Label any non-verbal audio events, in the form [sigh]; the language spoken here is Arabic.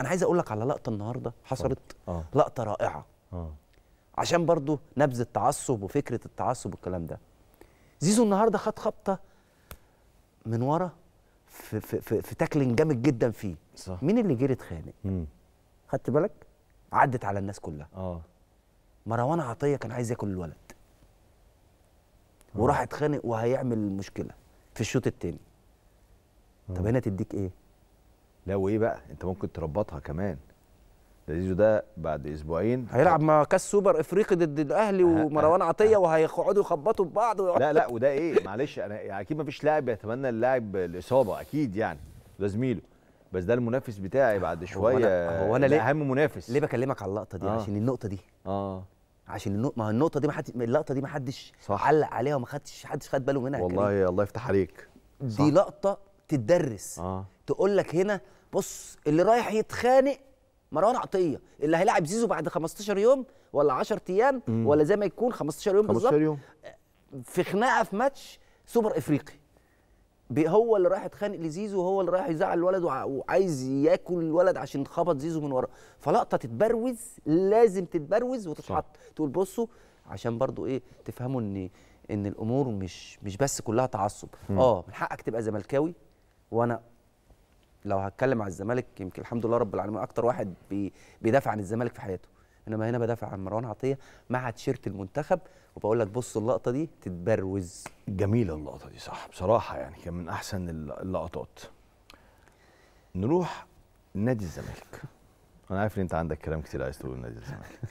انا عايز اقول لك على لقطه النهارده حصلت آه. لقطه رائعه آه. عشان برضو نبذ التعصب وفكره التعصب والكلام ده زيزو النهارده خد خبطه من ورا في في في, في تاكلين جامد جدا فيه صح. مين اللي جري اتخانق خدت بالك عدت على الناس كلها اه مروان عطيه كان عايز ياكل الولد آه. وراح اتخانق وهيعمل مشكله في الشوط الثاني آه. طب هنا تديك ايه لا وايه بقى انت ممكن تربطها كمان ده زيزو ده بعد اسبوعين هيلعب مع كاس سوبر افريقي ضد الاهلي أه، ومروان أه، أه، عطيه وهيقعدوا يخبطوا في بعض لا لا وده ايه معلش انا يعني اكيد ما فيش لاعب يتمنى اللاعب الاصابه اكيد يعني ده زميله بس ده المنافس بتاعي بعد شويه هو انا, هو أنا ليه اهم منافس ليه بكلمك على اللقطه دي آه. عشان النقطه دي اه عشان النقطه ما النقطه دي ما حد اللقطه دي ما حدش علق عليها وما خدش حدش خد باله منها والله الله يفتح عليك دي صح. لقطه تدرس آه. تقول لك هنا بص اللي رايح يتخانق مروان عطيه اللي هيلاعب زيزو بعد 15 يوم ولا 10 ايام ولا زي ما يكون 15 يوم بالظبط في خناقه في ماتش سوبر افريقي هو اللي رايح يتخانق لزيزو هو اللي رايح يزعل الولد وعايز ياكل الولد عشان خبط زيزو من وراه فلقطه تتبروز لازم تتبروز وتتحط تقول بصوا عشان برضو ايه تفهموا ان ان الامور مش مش بس كلها تعصب اه من حقك تبقى زملكاوي وانا لو هتكلم على الزمالك يمكن الحمد لله رب العالمين اكتر واحد بي بيدافع عن الزمالك في حياته انما هنا بدافع عن مروان عطيه مع تيشيرت المنتخب وبقول لك بص اللقطه دي تتبروز جميله اللقطه دي صح بصراحه يعني كان من احسن اللقطات نروح نادي الزمالك انا عارف ان انت عندك كلام كتير عايز تقول نادي الزمالك [laughs]